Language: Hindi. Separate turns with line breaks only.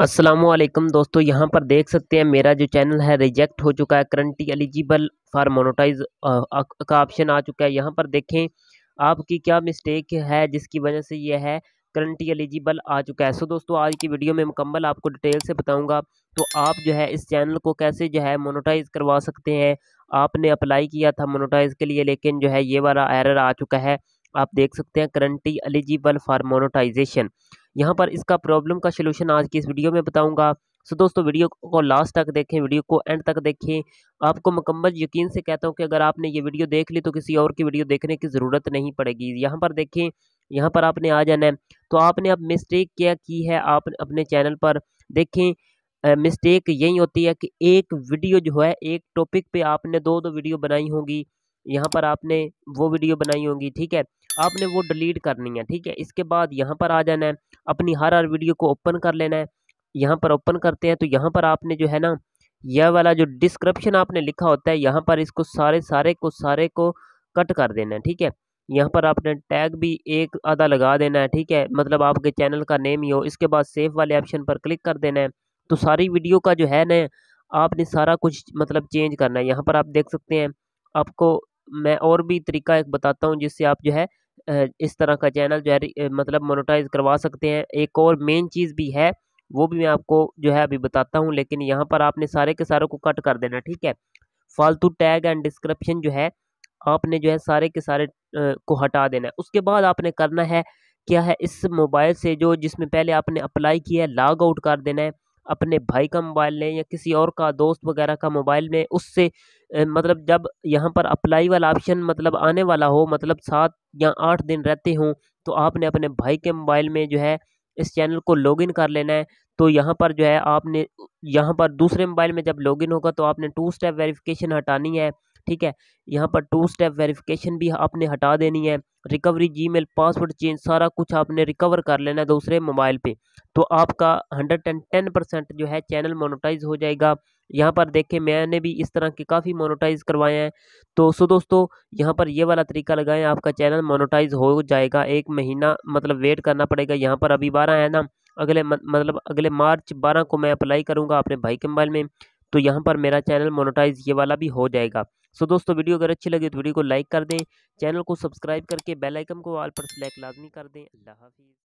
असलम दोस्तों यहाँ पर देख सकते हैं मेरा जो चैनल है रिजेक्ट हो चुका है करंटली एलिजिबल फॉर मोनोटाइज का ऑप्शन आ चुका है यहाँ पर देखें आपकी क्या मिस्टेक है जिसकी वजह से यह है करंटली एलिजिबल आ चुका है सो दोस्तों आज की वीडियो में मुकम्मल आपको डिटेल से बताऊंगा तो आप जो है इस चैनल को कैसे जो है मोनोटाइज करवा सकते हैं आपने अप्लाई किया था मोनोटाइज के लिए लेकिन जो है ये वाला एरर आ चुका है आप देख सकते हैं करंटली एलिजिबल फॉर मोनोटाइजेशन यहाँ पर इसका प्रॉब्लम का सोल्यूशन आज की इस वीडियो में बताऊँगा सो दोस्तों वीडियो को लास्ट तक देखें वीडियो को एंड तक देखें आपको मुकम्मल यकीन से कहता हूँ कि अगर आपने ये वीडियो देख ली तो किसी और की वीडियो देखने की ज़रूरत नहीं पड़ेगी यहाँ पर देखें यहाँ पर आपने आ जाना है तो आपने अब मिस्टेक क्या की है आप अपने चैनल पर देखें मिस्टेक यही होती है कि एक वीडियो जो है एक टॉपिक पे आपने दो दो वीडियो बनाई होंगी यहाँ पर आपने वो वीडियो बनाई होंगी ठीक है आपने वो डिलीट करनी है ठीक है इसके बाद यहाँ पर आ जाना है अपनी हर हर वीडियो को ओपन कर लेना है यहाँ पर ओपन करते हैं तो यहाँ पर आपने जो है ना यह वाला जो डिस्क्रिप्शन आपने लिखा होता है यहाँ पर इसको सारे सारे को सारे को कट कर देना है ठीक है यहाँ पर आपने टैग भी एक आधा लगा देना है ठीक है मतलब आपके चैनल का नेम ही हो इसके बाद सेफ वाले ऑप्शन पर क्लिक कर देना है तो सारी वीडियो का जो है ना आपने सारा कुछ मतलब चेंज करना है यहाँ पर आप देख सकते हैं आपको मैं और भी तरीका एक बताता हूँ जिससे आप जो है इस तरह का चैनल जो है मतलब मोनोटाइज करवा सकते हैं एक और मेन चीज़ भी है वो भी मैं आपको जो है अभी बताता हूँ लेकिन यहाँ पर आपने सारे के सारों को कट कर देना ठीक है फालतू टैग एंड डिस्क्रिप्शन जो है आपने जो है सारे के सारे को हटा देना है उसके बाद आपने करना है क्या है इस मोबाइल से जो जिसमें पहले आपने अप्लाई किया है लॉग आउट कर देना है अपने भाई का मोबाइल लें या किसी और का दोस्त वगैरह का मोबाइल लें उससे मतलब जब यहाँ पर अप्लाई वाला ऑप्शन मतलब आने वाला हो मतलब सात या आठ दिन रहते हों तो आपने अपने भाई के मोबाइल में जो है इस चैनल को लॉगिन कर लेना है तो यहाँ पर जो है आपने यहाँ पर दूसरे मोबाइल में जब लॉगिन होगा तो आपने टू स्टेप वेरिफिकेशन हटानी है ठीक है यहाँ पर टू स्टेप वेरिफिकेशन भी आपने हटा देनी है रिकवरी जीमेल पासवर्ड चेंज सारा कुछ आपने रिकवर कर लेना है दूसरे मोबाइल पे तो आपका हंड्रेड एंड टेन परसेंट जो है चैनल मोनोटाइज हो जाएगा यहाँ पर देखें मैंने भी इस तरह के काफ़ी मोनोटाइज करवाए हैं तो सो दोस्तों यहाँ पर ये वाला तरीका लगाएं आपका चैनल मोनोटाइज हो जाएगा एक महीना मतलब वेट करना पड़ेगा यहाँ पर अभी बारह है ना अगले मतलब अगले मार्च बारह को मैं अप्लाई करूँगा अपने भाई के मोबाइल में तो यहाँ पर मेरा चैनल मोनोटाइज ये वाला भी हो जाएगा सो दोस्तों वीडियो अगर अच्छी लगी तो वीडियो को लाइक कर दें चैनल को सब्सक्राइब करके बेलाइकन को ऑल पर सेलेक्ट लाजमी कर दें अल्लाह हाफिज़